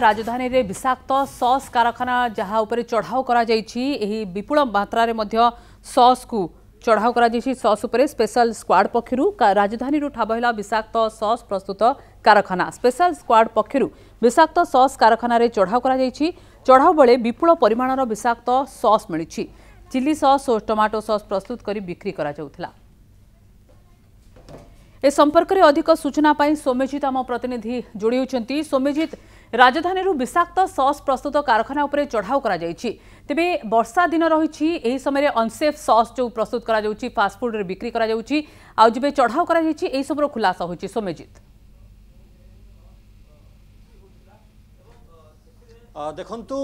राजधानी में विषाक्त सस् कारखाना जहाँ उपर चढ़ाऊ कर विपुल मात्रा सस् को चढ़ाऊ कर ससरे स्पेशल स्क्वाड पक्ष राजधानी ठाब है विषाक्त सस् प्रस्तुत कारखाना स्पेशल स्क्वाड पक्ष विषाक्त सस् कारखाना चढ़ाऊ कर चढ़ाऊ बेले विपुल परिमाण विषाक्त सस् मिली चिल्ली सस् और टमाटो सस् प्रस्तुत कर बिक्री कर संपर्क में अधिक सूचना पर सोम्यजित आम प्रतिनिधि जोड़ी सोम्यजित রাজধানীর বিষাক্ত সস প্রস্তুত কারখানা উপরে চড়াও করা যাইছি তেবে বর্ষা দিন রয়েছে এই সময় অনসেফ সস যে প্রস্তুত করা যাচ্ছে ফাস্টফুডে বিক্রি করা যাচ্ছে আবে চড়াও করা যাইছি এইসবুর খুলাসা হয়েছে সোম্যজিৎ দেখন্তু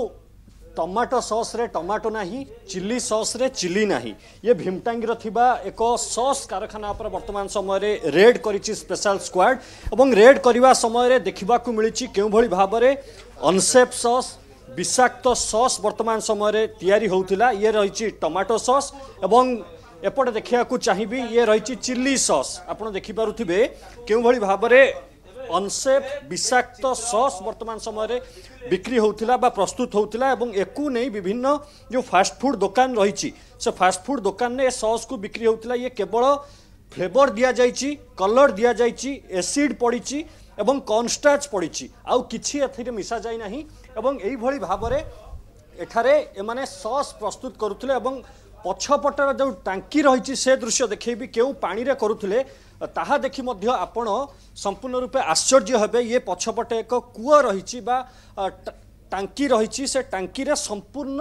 ଟମାଟୋ ସସ୍ରେ ଟମାଟୋ ନାହିଁ ଚିଲି ସସ୍ରେ ଚିଲି ନାହିଁ ଇଏ ଭୀମଟାଙ୍ଗିର ଥିବା ଏକ ସସ୍ କାରଖାନା ଉପରେ ବର୍ତ୍ତମାନ ସମୟରେ ରେଡ୍ କରିଛି ସ୍ପେଶାଲ ସ୍କ୍ୱାଡ୍ ଏବଂ ରେଡ୍ କରିବା ସମୟରେ ଦେଖିବାକୁ ମିଳିଛି କେଉଁଭଳି ଭାବରେ ଅନସେଫ୍ ସସ୍ ବିଷାକ୍ତ ସସ୍ ବର୍ତ୍ତମାନ ସମୟରେ ତିଆରି ହେଉଥିଲା ଇଏ ରହିଛି ଟମାଟୋ ସସ୍ ଏବଂ ଏପଟେ ଦେଖିବାକୁ ଚାହିଁବି ଇଏ ରହିଛି ଚିଲି ସସ୍ ଆପଣ ଦେଖିପାରୁଥିବେ କେଉଁଭଳି ଭାବରେ অনসেফ বিষাক্ত সস বর্তমান সময়ের বিক্রি হোলা বা প্রস্তুত হোলা এবং একু নেই বিভিন্ন যে ফাষ্টফুড দোকান রয়েছে সে ফাষ্টফুড দোকানে এ সস কু বিক্রি হোলা ইয়ে কেবল ফ্লেভর দিয়া যাইছি কলর দিয়া যাইছি এসিড পড়িছি এবং কনস্টাচ পড়িছি আউ কিছু এতে মিশা যাই না এবং এইভাবে ভাবরে এখানে এমানে সস প্রস্তুত করুলে এবং ପଛପଟର ଯେଉଁ ଟାଙ୍କି ରହିଛି ସେ ଦୃଶ୍ୟ ଦେଖେଇବି କେଉଁ ପାଣିରେ କରୁଥିଲେ ତାହା ଦେଖି ମଧ୍ୟ ଆପଣ ସମ୍ପୂର୍ଣ୍ଣ ରୂପେ ଆଶ୍ଚର୍ଯ୍ୟ ହେବେ ଇଏ ପଛପଟେ ଏକ କୂଅ ରହିଛି ବା ଟାଙ୍କି ରହିଛି ସେ ଟାଙ୍କିରେ ସମ୍ପୂର୍ଣ୍ଣ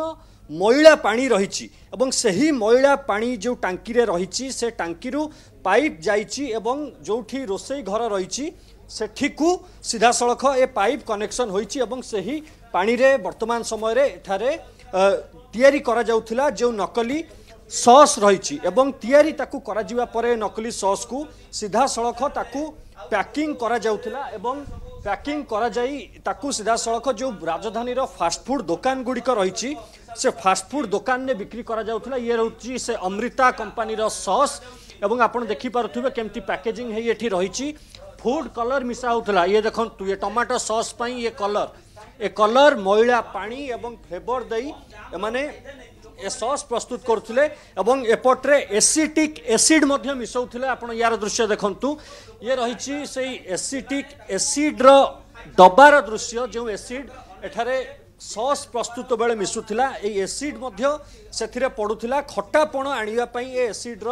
ମଇଳା ପାଣି ରହିଛି ଏବଂ ସେହି ମଇଳା ପାଣି ଯେଉଁ ଟାଙ୍କିରେ ରହିଛି ସେ ଟାଙ୍କିରୁ ପାଇପ୍ ଯାଇଛି ଏବଂ ଯେଉଁଠି ରୋଷେଇ ଘର ରହିଛି ସେଠିକୁ ସିଧାସଳଖ ଏ ପାଇପ୍ କନେକ୍ସନ୍ ହୋଇଛି ଏବଂ ସେହି ପାଣିରେ ବର୍ତ୍ତମାନ ସମୟରେ ଏଠାରେ ତିଆରି କରାଯାଉଥିଲା ଯେଉଁ ନକଲି ସସ୍ ରହିଛି ଏବଂ ତିଆରି ତାକୁ କରାଯିବା ପରେ ନକଲି ସସ୍କୁ ସିଧାସଳଖ ତାକୁ ପ୍ୟାକିଂ କରାଯାଉଥିଲା ଏବଂ ପ୍ୟାକିଂ କରାଯାଇ ତାକୁ ସିଧାସଳଖ ଯେଉଁ ରାଜଧାନୀର ଫାଷ୍ଟଫୁଡ଼୍ ଦୋକାନ ଗୁଡ଼ିକ ରହିଛି ସେ ଫାଷ୍ଟଫୁଡ଼୍ ଦୋକାନରେ ବିକ୍ରି କରାଯାଉଥିଲା ଇଏ ରହୁଛି ସେ ଅମୃତା କମ୍ପାନୀର ସସ୍ ଏବଂ ଆପଣ ଦେଖିପାରୁଥିବେ କେମିତି ପ୍ୟାକେଜିଂ ହେଇ ଏଠି ରହିଛି ଫୁଡ଼୍ କଲର୍ ମିଶା ହେଉଥିଲା ଇଏ ଦେଖନ୍ତୁ ଇଏ ଟମାଟୋ ସସ୍ ପାଇଁ ଇଏ କଲର୍ এ কলর ময়লা পানি এবং ফ্লেভর দেই এমানে এ সস প্রস্তুত করুলে এবং এপটরে এসিটিক এসিড মধ্য মিশাউলে আপনার ইয়ার দৃশ্য দেখন্তু ইয়ে রয়েছে সেই এসিটিক এসিড্র ডবার দৃশ্য যে এসিড এখানে সস প্রস্তুত বেড়ে মিশুলা এই এসিড মধ্য সেথিরে পড়ুলা খটাপণ আনিবা পাই এ এসিড্র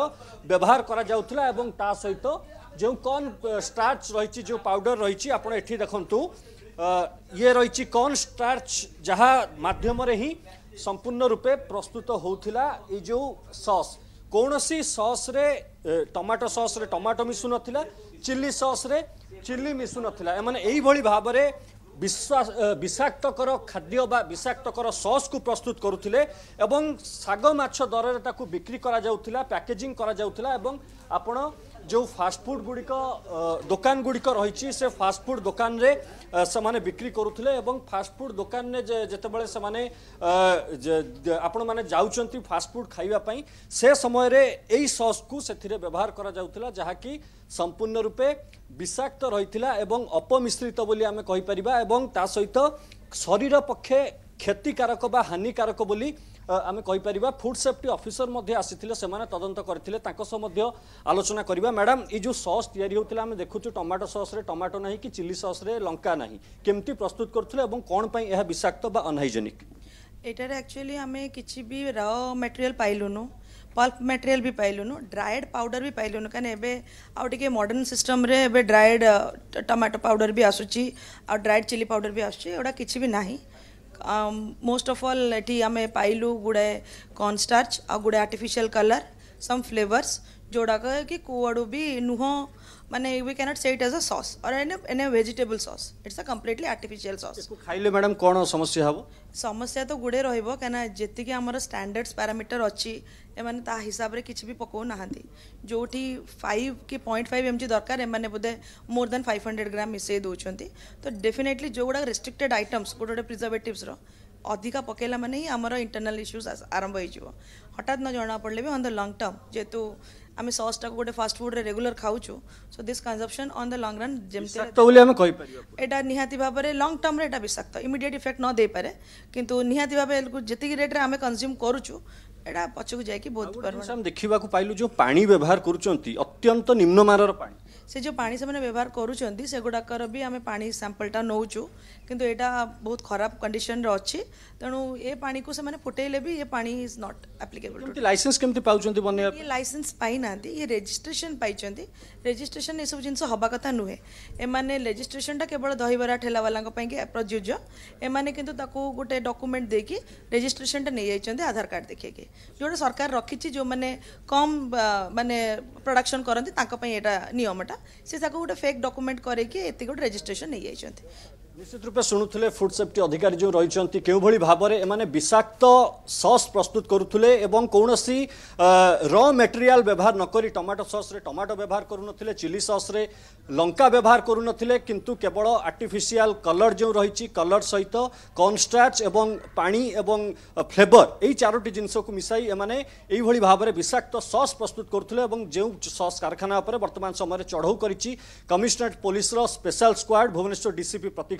ব্যবহার করা যাউথিলা এবং তা সহিত যে কর্ন স্টার্চ রয়েছে যে পাউডর রয়েছে আপনার এটি দেখন্তু ଇଏ ରହିଛି କର୍ଣ୍ଣ ଷ୍ଟାର୍ଚ ଯାହା ମାଧ୍ୟମରେ ହିଁ ସମ୍ପୂର୍ଣ୍ଣ ରୂପେ ପ୍ରସ୍ତୁତ ହେଉଥିଲା ଏ ଯେଉଁ ସସ୍ କୌଣସି ସସ୍ରେ ଟମାଟୋ ସସ୍ରେ ଟମାଟୋ ମିଶୁନଥିଲା ଚିଲି ସସ୍ରେ ଚିଲି ମିଶୁନଥିଲା ଏମାନେ ଏଇଭଳି ଭାବରେ ବିଶ୍ୱାସ ବିଷାକ୍ତକର ଖାଦ୍ୟ ବା ବିଷାକ୍ତକର ସସ୍କୁ ପ୍ରସ୍ତୁତ କରୁଥିଲେ ଏବଂ ଶାଗ ମାଛ ଦରରେ ତାକୁ ବିକ୍ରି କରାଯାଉଥିଲା ପ୍ୟାକେଜିଂ କରାଯାଉଥିଲା ଏବଂ ଆପଣ जो फास्टफुड गुड़िक दोकान गुड़िक रही से फास्टफुड दोकान रे से बिक्री करुले फास्टफुड दोकान जितेबले से आपंट फास्टफुड खावापी से समय यही सस् को व्यवहार कराला जहाँकि संपूर्ण रूपे विषाक्त रही अपमिश्रित बोली आम कहीपरिया सहित शरीर पक्षे क्षतिकारक हानिकारक बोली ଆମେ କହିପାରିବା ଫୁଡ୍ ସେଫ୍ଟି ଅଫିସର ମଧ୍ୟ ଆସିଥିଲେ ସେମାନେ ତଦନ୍ତ କରିଥିଲେ ତାଙ୍କ ସହ ମଧ୍ୟ ଆଲୋଚନା କରିବା ମ୍ୟାଡ଼ାମ୍ ଏଇ ଯେଉଁ ସସ୍ ତିଆରି ହେଉଥିଲା ଆମେ ଦେଖୁଛୁ ଟମାଟୋ ସସ୍ରେ ଟମାଟୋ ନାହିଁ କି ଚିଲି ସସ୍ରେ ଲଙ୍କା ନାହିଁ କେମିତି ପ୍ରସ୍ତୁତ କରୁଥିଲେ ଏବଂ କ'ଣ ପାଇଁ ଏହା ବିଷାକ୍ତ ବା ଅନହାଇଜେନିକ୍ ଏଠାରେ ଆକ୍ଚୁଆଲି ଆମେ କିଛି ବି ର ମେଟେରିଆଲ୍ ପାଇଲୁନୁ पल्प मेटेरियल भी पाइलुनु ड्राएड पाउडर भी पाइलुनु कारण एवं आउ मडर्न सिस्टम रे एवं ड्राएड टमाटो पाउडर भी आसूँ आ ड्राएड चिली पाउडर भी आसूँ एगुड़ा किसी भी नहीं मोस्ट ऑफ ऑल ये आम पाइल गुड़े कॉर्न स्टार्च आ गुड़े आर्टिफिशियल कलर सम फ्लेवर्स जोडाक कुआड़ू भी नुह माने we cannot say it as a sauce और an an a vegetable sauce it's a completely artificial sauce खाइले मैडम कोन समस्या हबो समस्या तो गुड़े रहइबो कना जेति कि हमर स्टैंडर्ड्स पैरामीटर अछि ए माने ता हिसाब रे किछ भी पको नहांती जोठी 5 के 0.5 एमजी दरकार ए माने बोधे मोर देन 500 ग्राम मिसे दोछंती तो डेफिनेटली जो गुडा रेस्ट्रिक्टेड आइटम्स गुडा प्रिजर्वेटिव्स रो ଅଧିକା ପକାଇଲା ମାନେ ହିଁ ଆମର ଇଣ୍ଟରନାଲ୍ ଇସ୍ୟୁଜ୍ ଆରମ୍ଭ ହେଇଯିବ ହଠାତ୍ ନ ଜଣା ପଡ଼ିଲେ ବି ଅନ୍ ଦ ଲଙ୍ଗ୍ ଟର୍ମ ଯେହେତୁ ଆମେ ସସ୍ଟାକୁ ଗୋଟେ ଫାଷ୍ଟଫୁଡ଼୍ରେ ରେଗୁଲାର ଖାଉଛୁ so this consumption on the long run ଯେମିତି ଏଇଟା ନିହାତି ଭାବରେ ଲଙ୍ଗ୍ ଟର୍ମରେ ଏଇଟା ବିଷାକ୍ତ ଇମିଡ଼ିଏଟ୍ ଇଫେକ୍ଟ ନ ଦେଇପାରେ କିନ୍ତୁ ନିହାତି ଭାବେ ଯେତିକି ରେଟ୍ରେ ଆମେ କନ୍ଜ୍ୟୁମ୍ କରୁଛୁ ଏଇଟା ପଛକୁ ଯାଇକି ବହୁତ ଦେଖିବାକୁ ପାଇଲୁ ଯେଉଁ ପାଣି ବ୍ୟବହାର କରୁଛନ୍ତି ଅତ୍ୟନ୍ତ ନିମ୍ନମାନର ପାଣି से जो पानी से व्यवहार करुँच भी आम पा सांपलटा नौ किंतु यहाँ बहुत खराब कंडीशन अच्छी तेणु ये पानी को से फुटेले भी ये पानी इज नट आप्लिकेबल लाइसेंस केमती ये लाइसेंस पाई ये रेजिट्रेसन पाई रेजिट्रेसन ये सब जिन हवा कथा नुहे एम रजिस्ट्रेशन टा केवल दहबरा ठेलावाला प्रजोज्य एम कि गोटे डक्यूमेंट देकी रजिस्ट्रेशन टा नहीं आधार कार्ड देखिए जोटा सरकार रखी जो मैंने कम मानने प्रडक्शन करती नियमटा ସେ ତାକୁ ଗୋଟେ ଫେକ୍ ଡକୁମେଣ୍ଟ କରିକି ଏତିକି ଗୋଟେ ରେଜିଷ୍ଟ୍ରେସନ ନେଇଯାଇଛନ୍ତି নিশ্চিত রূপে শুণুলে ফুড সেফটি অধিকারী যে রয়েছেন কেউভাবে ভাবে এমানে বিষাক্ত সস প্রস্তুত করুলে এবং কৌশি র মেটেরিয়াল ব্যবহার নকি টমাটো সস্রে টমাটো ব্যবহার করুলে চিলি সস্রে লঙ্কা ব্যবহার করুলে কিন্তু কেবল আর্টিফিসিয়াল কলর যে রয়েছে কলর সহিত কর্নস্টাচ এবং পানি এবং ফ্লেভর এই চারোটি জিনিসক মিশাই এমানে এইভাবে ভাবে বিষাক্ত সস প্রস্তুত করুলে এবং যে সস কারখানা উপরে বর্তমান সময়ের চড়াও করেছে কমিশনারেট পুলিশর স্পেশাল স্কোয়াড ভুবনেশ্বর ডিসিপি প্রতীক